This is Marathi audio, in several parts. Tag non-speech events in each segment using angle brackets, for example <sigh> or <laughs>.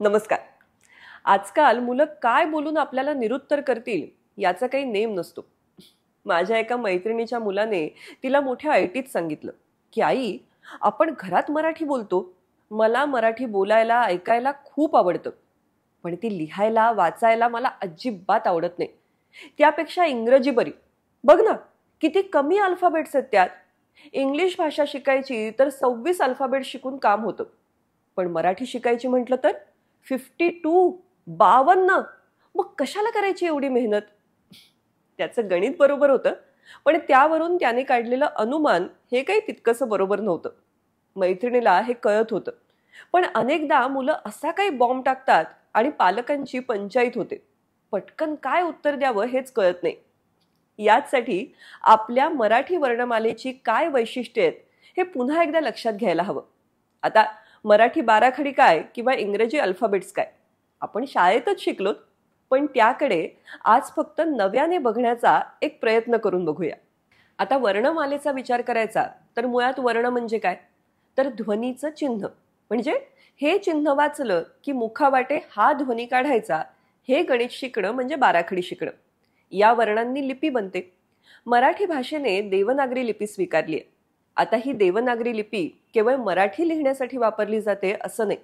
नमस्कार आजकाल मुलं काय बोलून आपल्याला निरुत्तर करतील याचा काही नेम नसतो माझ्या एका मैत्रिणीच्या मुलाने तिला मोठ्या टीत सांगितलं की आई आपण घरात मराठी बोलतो मला मराठी बोलायला ऐकायला खूप आवडतं पण ती लिहायला वाचायला मला अजिबात आवडत नाही त्यापेक्षा इंग्रजी बरी बघ ना किती कमी अल्फाबेट्स आहेत त्यात इंग्लिश भाषा शिकायची तर सव्वीस अल्फाबेट शिकून काम होतं पण मराठी शिकायची म्हटलं तर फिफ्टी टू बावन्न मग कशाला करायची एवढी मेहनत त्याचं गणित बरोबर होतं पण त्यावरून त्याने काढलेलं अनुमान हे काही तितकंसं बरोबर नव्हतं मैत्रिणीला हे कळत होतं पण अनेकदा मुलं असा काही बॉम्ब टाकतात आणि पालकांची पंचायत होते पटकन काय उत्तर द्यावं हेच कळत नाही याचसाठी आपल्या मराठी वर्णमालेची काय वैशिष्ट्ये आहेत हे पुन्हा एकदा लक्षात घ्यायला हवं आता मराठी बाराखडी काय किंवा इंग्रजी अल्फाबेट्स काय आपण शाळेतच शिकलोत पण त्याकडे आज फक्त नव्याने बघण्याचा एक प्रयत्न करून बघूया आता वर्णमालेचा विचार करायचा तर मुळात वर्ण म्हणजे काय तर ध्वनीचं चिन्ह म्हणजे हे चिन्ह वाचलं की मुखावाटे हा ध्वनी काढायचा हे गणित शिकणं म्हणजे बाराखडी शिकणं या वर्णांनी लिपी बनते मराठी भाषेने देवनागरी लिपी स्वीकारली आहे आता ही देवनागरी लिपी केवळ मराठी लिहिण्यासाठी वापरली जाते असं नाही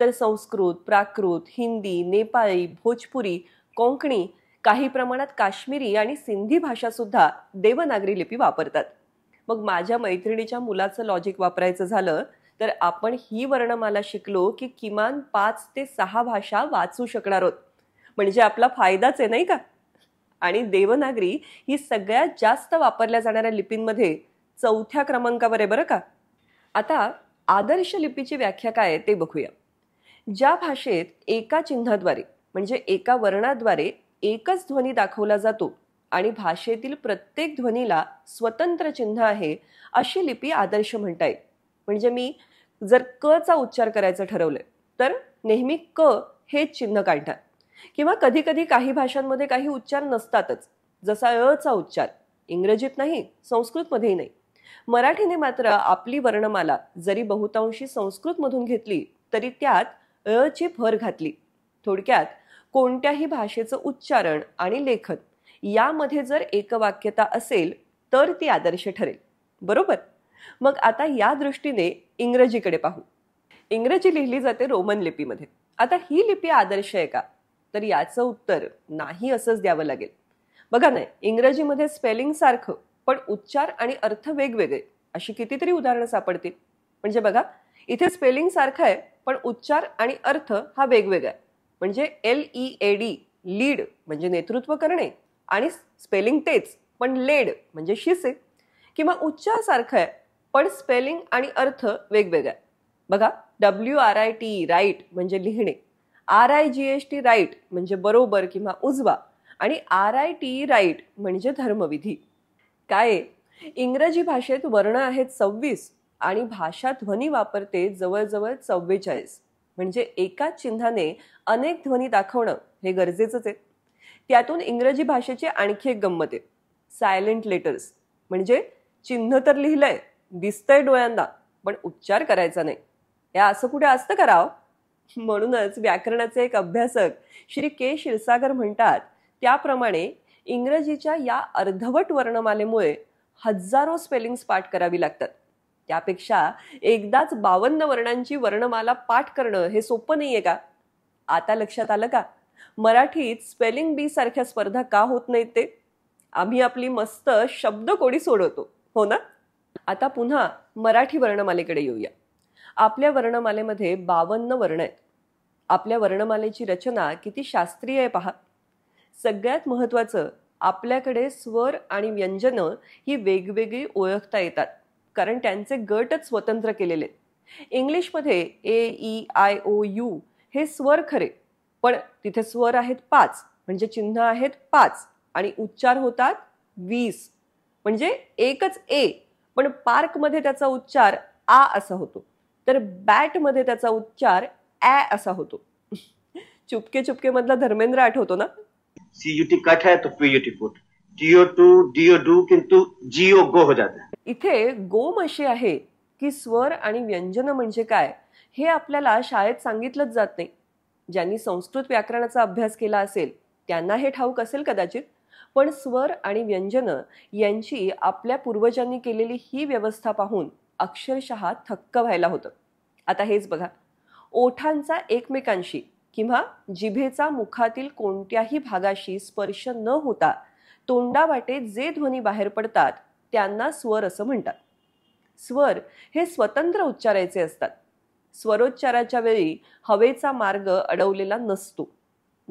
तर संस्कृत प्राकृत हिंदी नेपाळी भोजपुरी कोंकणी काही प्रमाणात काश्मीरी आणि सिंधी भाषा सुद्धा देवनागरी लिपी वापरतात मग माझ्या मैत्रिणीच्या मुलाचं लॉजिक वापरायचं झालं तर आपण ही वर्णमाला शिकलो की किमान पाच ते सहा भाषा वाचू शकणार आहोत म्हणजे आपला फायदाच आहे नाही का आणि देवनागरी ही सगळ्यात जास्त वापरल्या जाणाऱ्या लिपींमध्ये चौथ्या क्रमांकावर आहे बरं का आता आदर्श लिपीची व्याख्या काय आहे ते बघूया ज्या भाषेत एका चिन्हाद्वारे म्हणजे एका वर्णाद्वारे एकच ध्वनी दाखवला जातो आणि भाषेतील प्रत्येक ध्वनीला स्वतंत्र चिन्ह आहे अशी लिपी आदर्श म्हणता येईल म्हणजे मी जर क चा उच्चार करायचं ठरवलं तर नेहमी क हे चिन्ह काढणार किंवा कधीकधी काही भाषांमध्ये काही उच्चार नसतातच जसा अ चा उच्चार इंग्रजीत नाही संस्कृतमध्येही नाही मराठीने मात्र आपली वर्णमाला जरी बहुतांशी संस्कृतमधून घेतली तरी त्यात अ ची भर घातली थोडक्यात कोणत्याही भाषेचं उच्चारण आणि लेखन यामध्ये जर एकवाक्यता असेल तर ती आदर्श ठरेल बरोबर मग आता या दृष्टीने इंग्रजीकडे पाहू इंग्रजी लिहिली जाते रोमन लिपीमध्ये आता ही लिपी आदर्श आहे का तर याचं उत्तर नाही असंच द्यावं लागेल बघा नाही इंग्रजीमध्ये स्पेलिंग सारखं पण उच्चार आणि अर्थ वेगवेगळे अशी कितीतरी उदाहरणं सापडतील म्हणजे बघा इथे स्पेलिंग सारखं आहे पण उच्चार आणि अर्थ हा वेगवेगळा आहे म्हणजे L E A D lead म्हणजे नेतृत्व करणे आणि स्पेलिंग तेच पण लेड म्हणजे शिसे किंवा उच्चार सारखं आहे पण स्पेलिंग आणि अर्थ वेगवेगळा आहे बघा W R I T right म्हणजे लिहिणे R I G S T right म्हणजे बरोबर किंवा उजवा आणि आर आय टी राईट म्हणजे धर्मविधी काय इंग्रजी भाषेत वर्ण आहेत सव्वीस आणि भाषा ध्वनी वापरते जवळजवळ चव्वेचाळीस म्हणजे एकाच चिन्हाने अनेक ध्वनी दाखवणं हे गरजेचंच आहे त्यातून इंग्रजी भाषेची आणखी एक गंमत आहे सायलेंट लेटर्स म्हणजे चिन्ह तर लिहिलंय दिसतंय डोळ्यांना पण उच्चार करायचा नाही या असं कुठे असतं करावं म्हणूनच व्याकरणाचे एक अभ्यासक श्री के क्षीरसागर म्हणतात त्याप्रमाणे इंग्रजीच्या या अर्धवट वर्णमालेमुळे हजारो स्पेलिंग्स पाठ करावी लागतात त्यापेक्षा एकदाच बावन्न वर्णांची वर्णमाला पाठ करणं हे सोपं नाही आहे का आता लक्षात आलं का मराठीत स्पेलिंग बी सारख्या स्पर्धा का होत नाहीत ते आम्ही आपली मस्त शब्दकोडी सोडवतो हो ना आता पुन्हा मराठी वर्णमालेकडे येऊया आपल्या वर्णमालेमध्ये बावन्न वर्ण आहेत आपल्या वर्णमालेची रचना किती शास्त्रीय आहे पहा सगळ्यात महत्त्वाचं आपल्याकडे स्वर आणि व्यंजनं ही वेगवेगळी ओळखता येतात कारण त्यांचे गटच स्वतंत्र केलेले इंग्लिशमध्ये A E I O U हे स्वर खरे पण तिथे स्वर आहेत पाच म्हणजे चिन्ह आहेत पाच आणि उच्चार होतात वीस म्हणजे एकच ए पण पार्कमध्ये त्याचा उच्चार आ असा होतो तर बॅटमध्ये त्याचा उच्चार ॲ असा होतो <laughs> चुपके चुपकेमधला धर्मेंद्र आठवतो ना सीयुटी कट है तो P U T put to D O do किंतु जीओ गो हो जाता है इथे असे आहे की स्वर आणि व्यंजन म्हणजे काय हे आपल्याला शाळेत सांगितलंच जात नाही ज्यांनी संस्कृत व्याकरणाचा अभ्यास केला असेल त्यांना हे ठाऊक असेल कदाचित पण स्वर आणि व्यंजन यांची आपल्या पूर्वजांनी केलेली ही व्यवस्था पाहून अक्षरशः थक्क व्हायला होतं आता हेच बघा ओठांचा एकमेकांशी किंवा जिभेचा मुखातील कोणत्याही भागाशी स्पर्श न होता तोंडावाटे जे ध्वनी बाहेर पडतात त्यांना स्वर असं म्हणतात स्वर हे स्वतंत्र उच्चारायचे असतात स्वरोच्चाराच्या वेळी हवेचा मार्ग अडवलेला नसतो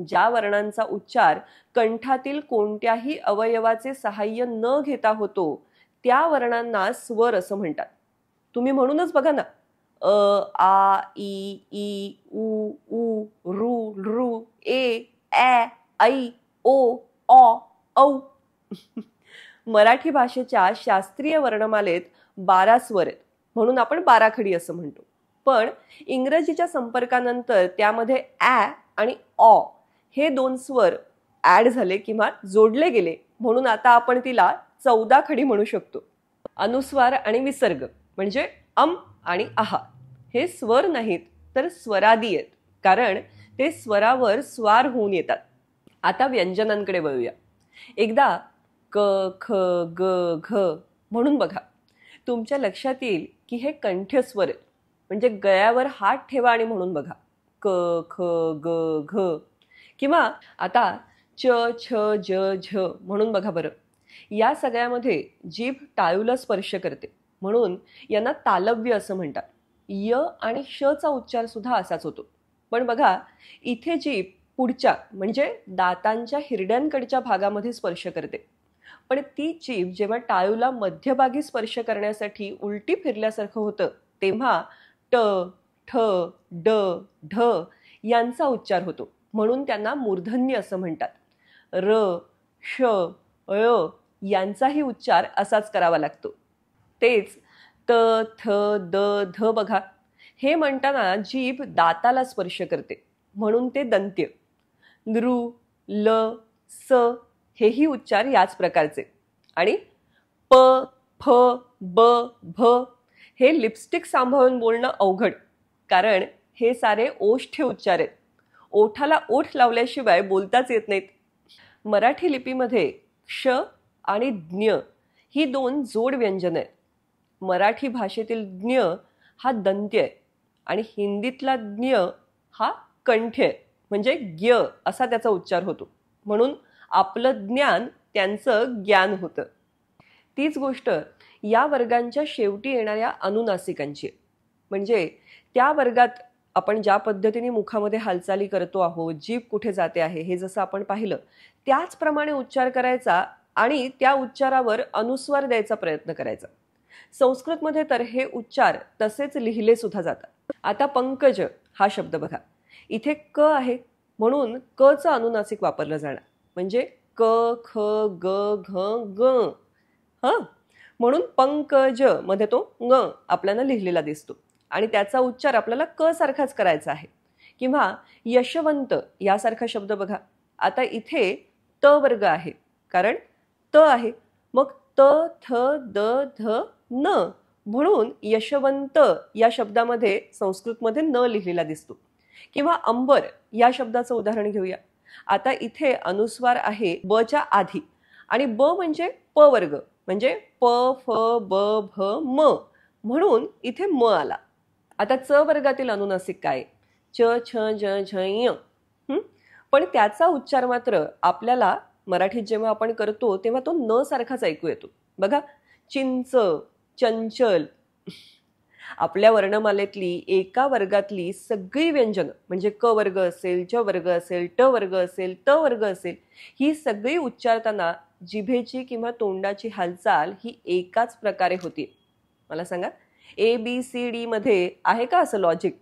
ज्या वर्णांचा उच्चार कंठातील कोणत्याही अवयवाचे सहाय्य न घेता होतो त्या वर्णांना स्वर असं म्हणतात तुम्ही म्हणूनच बघा ना अ आ ई ई उ ऊ रु रु ए ॲ ऐ ओ ऑ औ मराठी भाषेच्या शास्त्रीय वर्णमालेत बारा स्वर आहेत म्हणून आपण बाराखडी असं म्हणतो पण इंग्रजीच्या संपर्कानंतर त्यामध्ये ॲ आणि ऑ हे दोन स्वर ॲड झाले किंवा जोडले गेले म्हणून आता आपण तिला चौदा खडी म्हणू शकतो अनुस्वार आणि विसर्ग म्हणजे अम आणि आहा हे स्वर नाहीत तर स्वरादी आहेत कारण ते स्वरावर स्वार होऊन येतात आता व्यंजनांकडे वळूया एकदा क ख ग घ म्हणून बघा तुमच्या लक्षात येईल की हे कंठस्वर आहेत म्हणजे गळ्यावर हात ठेवा आणि म्हणून बघा क ख ग घ किंवा आता च छ ज झ म्हणून बघा बरं या सगळ्यामध्ये जीभ टाळूला स्पर्श करते म्हणून यांना तालव्य असं म्हणतात य आणि श चा उच्चार सुद्धा असाच होतो पण बघा इथे जी पुढच्या म्हणजे दातांच्या हिरड्यांकडच्या भागामध्ये स्पर्श करते पण ती जीभ जेव्हा टाळूला मध्यभागी स्पर्श करण्यासाठी उलटी फिरल्यासारखं होतं तेव्हा ट ठ ड ढ यांचा उच्चार होतो म्हणून त्यांना मूर्धन्य असं म्हणतात र श अ यांचाही उच्चार असाच करावा लागतो तेच त थ द ध बघा हे म्हणताना जीभ दाताला स्पर्श करते म्हणून ते दंत्य नृ ल स हेही उच्चार याच प्रकारचे आणि प फ ब भ हे लिपस्टिक सांभाळून बोलणं अवघड कारण हे सारे ओष्ठ्य उच्चार आहेत ओठाला ओठ लावल्याशिवाय बोलताच येत नाहीत मराठी लिपीमध्ये क्ष आणि ज्ञ ही दोन जोड व्यंजन आहेत मराठी भाषेतील ज्ञ हा दंत्य आहे आणि हिंदीतला ज्ञ हा कंठ्य म्हणजे ज्ञ असा त्याचा उच्चार होतो म्हणून आपलं ज्ञान त्यांचं ज्ञान होतं तीच गोष्ट या वर्गांच्या शेवटी येणाऱ्या अनुनासिकांची म्हणजे त्या वर्गात आपण ज्या पद्धतीने मुखामध्ये हालचाली करतो आहोत जीभ कुठे जाते आहे हे जसं आपण पाहिलं त्याचप्रमाणे उच्चार करायचा आणि त्या उच्चारावर अनुस्वार द्यायचा प्रयत्न करायचा संस्कृतमध्ये तर हे उच्चार तसेच लिहिले सुद्धा जातात आता पंकज हा शब्द बघा इथे क आहे म्हणून क च अनुनासिक वापरलं जाणार म्हणजे क ख ग घ ग ह म्हणून पंकज मध्ये तो ग आपल्याला लिहिलेला दिसतो आणि त्याचा उच्चार आपल्याला क सारखाच करायचा आहे किंवा यशवंत यासारखा शब्द बघा आता इथे त वर्ग आहे कारण त आहे मग त थ द ध न म्हणून यशवंत या शब्दामध्ये संस्कृतमध्ये न लिहिलेला दिसतो किंवा अंबर या शब्दाचं उदाहरण घेऊया आता इथे अनुस्वार आहे ब च्या आधी आणि ब म्हणजे प वर्ग म्हणजे प फ ब भ म म्हणून इथे म आला आता च वर्गातील अनुनासिक काय च छ ज झ पण त्याचा उच्चार मात्र आपल्याला मराठीत जेव्हा आपण करतो तेव्हा तो न सारखाच ऐकू येतो बघा चिंच चंचल आपल्या वर्णमालेतली एका वर्गातली सगळी व्यंजनं म्हणजे क वर्ग असेल च वर्ग असेल ट वर्ग असेल त वर्ग असेल ही सगळी उच्चारताना जिभेची किंवा तोंडाची हालचाल ही एकाच प्रकारे होती मला सांगा ए बी सी डी मध्ये आहे का असं लॉजिक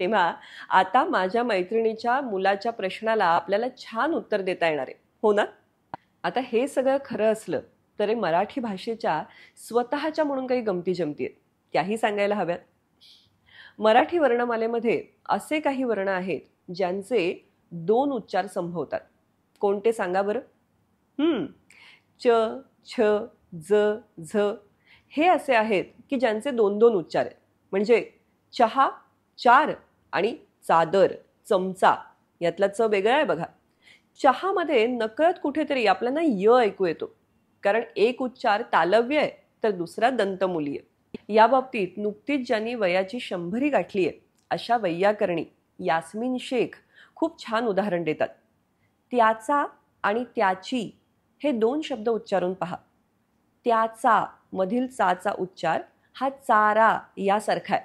तेव्हा आता माझ्या मैत्रिणीच्या मुलाच्या प्रश्नाला आपल्याला छान उत्तर देता येणार आहे हो ना आता हे सगळं खरं असलं तरी मराठी भाषेच्या स्वतःच्या म्हणून काही गमती जमती आहेत त्याही सांगायला हव्यात मराठी वर्णमालेमध्ये असे काही वर्ण आहेत ज्यांचे दोन उच्चार संभवतात कोणते सांगा बरं च छ ज झ हे असे आहेत की ज्यांचे दोन दोन उच्चार आहेत म्हणजे चहा चार आणि चादर चमचा यातला च वेगळा आहे बघा चहामध्ये नकळत कुठेतरी आपल्याला य ऐकू येतो कारण एक उच्चार तालव्य आहे तर दुसरा आहे या बाबतीत नुकतीच ज्यांनी वयाची शंभरी गाठली आहे अशा वैयाकरणी यास्मिन शेख खूप छान उदाहरण देतात त्याचा आणि त्याची हे दोन शब्द उच्चारून पहा त्याचा मधील चाचा उच्चार हा चारा यासारखा आहे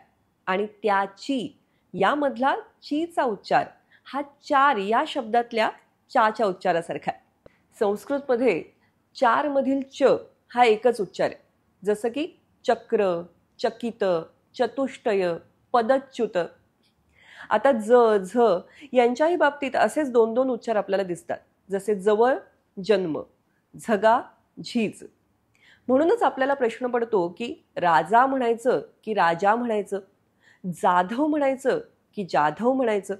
आणि त्याची यामधला चीचा उच्चार हा चार या शब्दातल्या चाच्या उच्चारासारखा आहे संस्कृतमध्ये चार मधील च हा एकच उच्चार आहे जसं की चक्र चकित चतुष्टय पदच्युत आता ज झ यांच्याही बाबतीत असेच दोन दोन उच्चार आपल्याला दिसतात जसे जवळ जन्म झगा झीज म्हणूनच आपल्याला प्रश्न पडतो की राजा म्हणायचं की राजा म्हणायचं जाधव म्हणायचं की जाधव म्हणायचं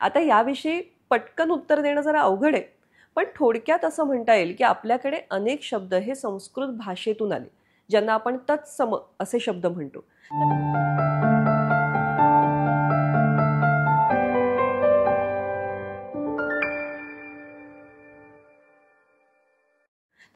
आता याविषयी पटकन उत्तर देणं जरा अवघड आहे पण थोडक्यात असं म्हणता येईल की आपल्याकडे अनेक शब्द हे संस्कृत भाषेतून आले ज्यांना आपण तत्सम असे शब्द म्हणतो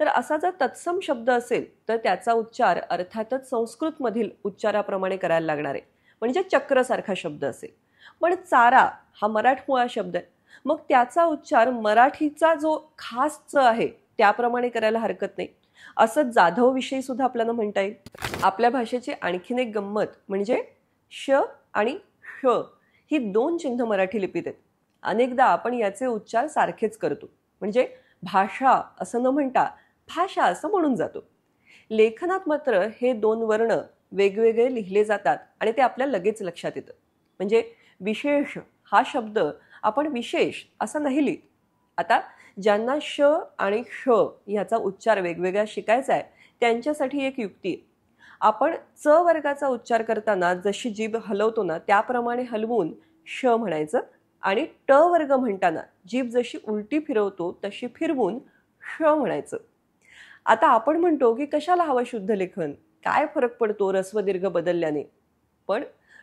तर असा जर तत्सम शब्द असेल तर त्याचा उच्चार अर्थातच संस्कृतमधील उच्चाराप्रमाणे करायला लागणार आहे म्हणजे चक्रसारखा शब्द असेल पण चारा हा मराठमोळा शब्द आहे मग त्याचा उच्चार मराठीचा जो खास च आहे त्याप्रमाणे करायला हरकत नाही असं जाधव विषयी सुद्धा आपल्याला म्हणता येईल आपल्या भाषेची आणखीन एक गंमत म्हणजे श आणि श ही दोन चिन्ह मराठी लिपीत आहेत अनेकदा आपण याचे उच्चार सारखेच करतो म्हणजे भाषा असं न म्हणता भाषा असं म्हणून जातो लेखनात मात्र हे दोन वर्ण वेगवेगळे लिहिले जातात आणि ते आपल्या लगेच लक्षात येतं म्हणजे विशेष हा शब्द आपण विशेष असं नाही लिहित आता ज्यांना श आणि क्ष ह्याचा उच्चार वेगवेगळा शिकायचा आहे त्यांच्यासाठी एक युक्ती आहे आपण च वर्गाचा उच्चार करताना जशी जीभ हलवतो ना त्याप्रमाणे हलवून श म्हणायचं आणि ट वर्ग म्हणताना जीभ जशी उलटी फिरवतो तशी फिरवून श म्हणायचं आता आपण म्हणतो की कशाला हवं शुद्ध लेखन काय फरक पडतो रस्वदीर्घ बदलल्याने पण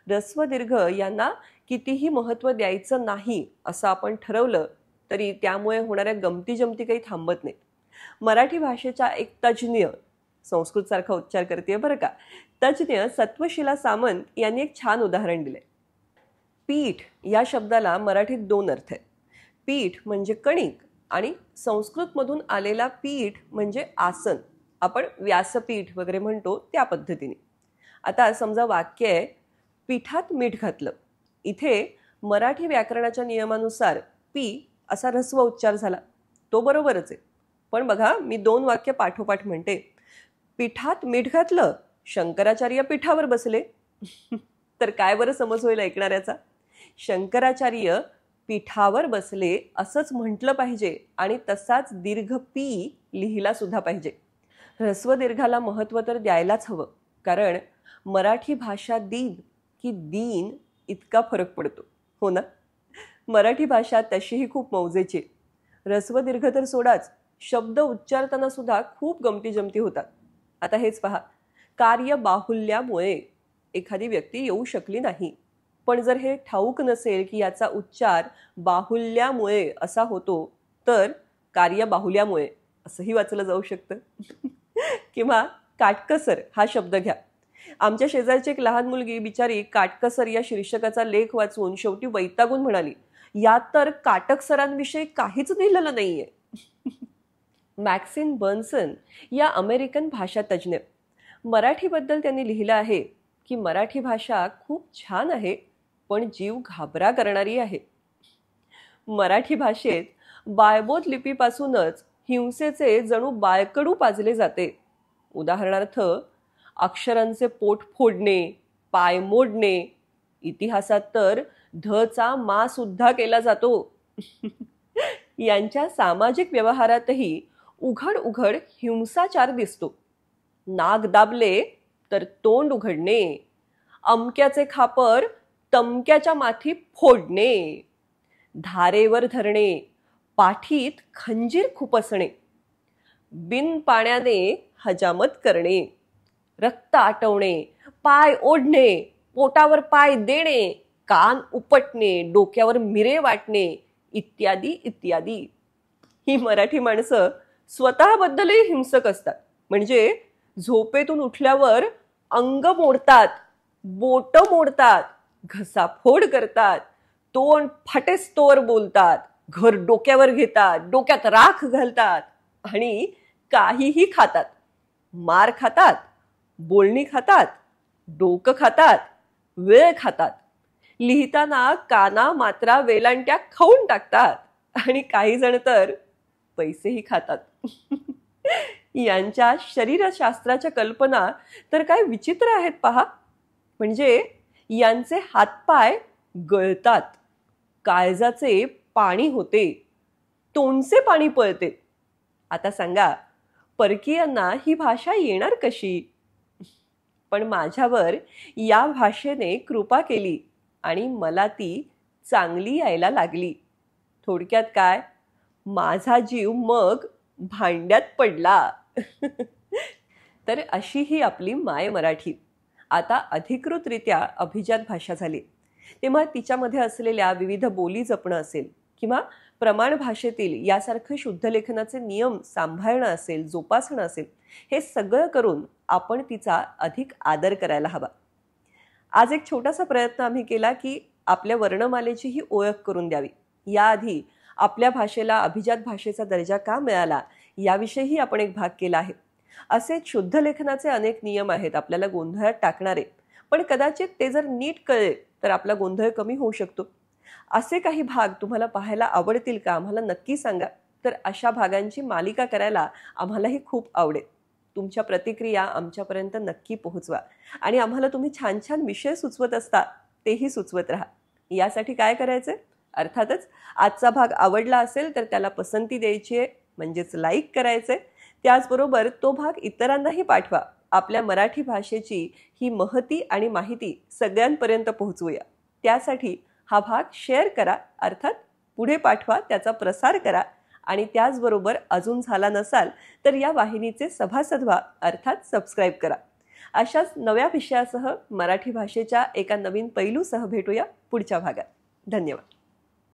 रस्वदीर्घ यांना कितीही महत्त्व द्यायचं नाही असं आपण ठरवलं तरी त्यामुळे होणाऱ्या गमती जमती काही थांबत नाही मराठी भाषेचा एक तज्ज्ञ संस्कृतसारखा उच्चार करते बरं का तज्ज्ञ सत्वशिला सामंत यांनी एक छान उदाहरण दिले पीठ या शब्दाला मराठीत दोन अर्थ आहेत पीठ म्हणजे कणिक आणि संस्कृतमधून आलेला पीठ म्हणजे आसन आपण व्यासपीठ वगैरे म्हणतो त्या पद्धतीने आता समजा वाक्य आहे पीठात मीठ घातलं इथे मराठी व्याकरणाच्या नियमानुसार पी असा रस्व उच्चार झाला तो बरोबरच आहे पण बघा मी दोन वाक्य पाठोपाठ म्हणते पिठात मीठ घातलं शंकराचार्य पिठावर बसले तर काय बरं समज होईल ऐकणाऱ्याचा शंकराचार्य पिठावर बसले असंच म्हटलं पाहिजे आणि तसाच दीर्घ पी लिहिला सुद्धा पाहिजे ह्रस्व दीर्घाला महत्त्व तर द्यायलाच हवं कारण मराठी भाषा दिन की दीन इतका फरक पडतो हो ना मराठी भाषा तशीही खूप मौजेची रस्वदीर्घ तर सोडाच शब्द उच्चारताना सुद्धा खूप गमती जमती होतात आता हेच पहा कार्य बाहुल्यामुळे एखादी व्यक्ती येऊ शकली नाही पण जर हे ठाऊक नसेल की याचा उच्चार बाहुल्यामुळे असा होतो तर कार्य बाहुल्यामुळे असंही वाचलं जाऊ शकतं <laughs> किंवा काटकसर हा शब्द घ्या आमच्या शेजारची एक लहान मुलगी बिचारी काटकसर या शीर्षकाचा लेख वाचून शेवटी वैतागून म्हणाली यात तर काटकसरांविषयी काहीच लिहिलेलं नाहीये <laughs> मॅक्सिन बर्नसन या अमेरिकन भाषा तज्ज्ञ मराठीबद्दल त्यांनी लिहिलं आहे की मराठी भाषा खूप छान आहे पण जीव घाबरा करणारी आहे मराठी भाषेत बायबोध लिपीपासूनच हिंसेचे जणू बाळकडू पाजले जाते उदाहरणार्थ अक्षरांचे पोट फोडणे पाय मोडणे इतिहासात तर धचा मा सुद्धा केला जातो <laughs> यांच्या सामाजिक व्यवहारातही उघड उघड हिंसाचार दिसतो नाग दाबले तर तोंड उघडणे अमक्याचे खापर तमक्याच्या माथी फोडणे धारेवर धरणे पाठीत खंजीर खुपसणे बिन पाण्याने हजामत करणे रक्त आटवणे पाय ओढणे पोटावर पाय देणे कान उपटणे डोक्यावर मिरे वाटणे इत्यादी इत्यादी ही मराठी माणसं स्वतःबद्दलही हिंसक असतात म्हणजे झोपेतून उठल्यावर अंग मोडतात बोट मोडतात घसाफोड करतात तोंड फाटेस्तोर बोलतात घर डोक्यावर घेतात डोक्यात राख घालतात आणि काहीही खातात मार खातात बोलणी खातात डोकं खातात वेळ खातात लिहिताना काना मात्रा वेलांट्या खाऊन टाकतात आणि काही जण तर पैसेही खातात <laughs> यांच्या शरीरशास्त्राच्या कल्पना तर काय विचित्र आहेत पहा म्हणजे यांचे हातपाय गळतात काळजाचे पाणी होते तोंडचे पाणी पळते आता सांगा परकीयांना ही भाषा येणार कशी पण माझ्यावर या भाषेने कृपा केली आणि मला ती चांगली यायला लागली थोडक्यात काय माझा जीव मग भांड्यात पडला <laughs> तर अशी ही आपली माय मराठी आता अधिकृतरित्या अभिजात भाषा झाली तेव्हा तिच्यामध्ये असलेल्या विविध बोली जपणं असेल किंवा प्रमाण भाषेतील यासारखं शुद्धलेखनाचे नियम सांभाळणं असेल जोपासणं असेल हे सगळं करून आपण तिचा अधिक आदर करायला हवा आज एक छोटासा प्रयत्न आम्ही केला की आपल्या वर्णमालेची ही ओळख करून द्यावी याआधी आपल्या भाषेला अभिजात भाषेचा दर्जा का मिळाला याविषयीही आपण एक भाग केला आहे असे शुद्ध लेखनाचे अनेक नियम आहेत आपल्याला गोंधळात टाकणारे पण कदाचित ते जर नीट कळले तर आपला गोंधळ कमी होऊ शकतो असे काही भाग तुम्हाला पाहायला आवडतील का आम्हाला नक्की सांगा तर अशा भागांची मालिका करायला आम्हालाही खूप आवडेल तुमच्या प्रतिक्रिया आमच्यापर्यंत नक्की पोहोचवा आणि आम्हाला तुम्ही छान छान विषय सुचवत असता तेही सुचवत राहा यासाठी काय करायचं अर्थातच आजचा भाग आवडला असेल तर त्याला पसंती द्यायची आहे म्हणजेच लाईक करायचे त्याचबरोबर तो भाग इतरांनाही पाठवा आपल्या मराठी भाषेची ही महती आणि माहिती सगळ्यांपर्यंत पोहोचवूया त्यासाठी हा भाग शेअर करा अर्थात पुढे पाठवा त्याचा प्रसार करा आणि त्याचबरोबर अजून झाला नसाल तर या वाहिनीचे सभासद व्हा अर्थात सबस्क्राईब करा अशाच नव्या विषयासह मराठी भाषेच्या एका नवीन पैलूसह भेटूया पुढच्या भागात धन्यवाद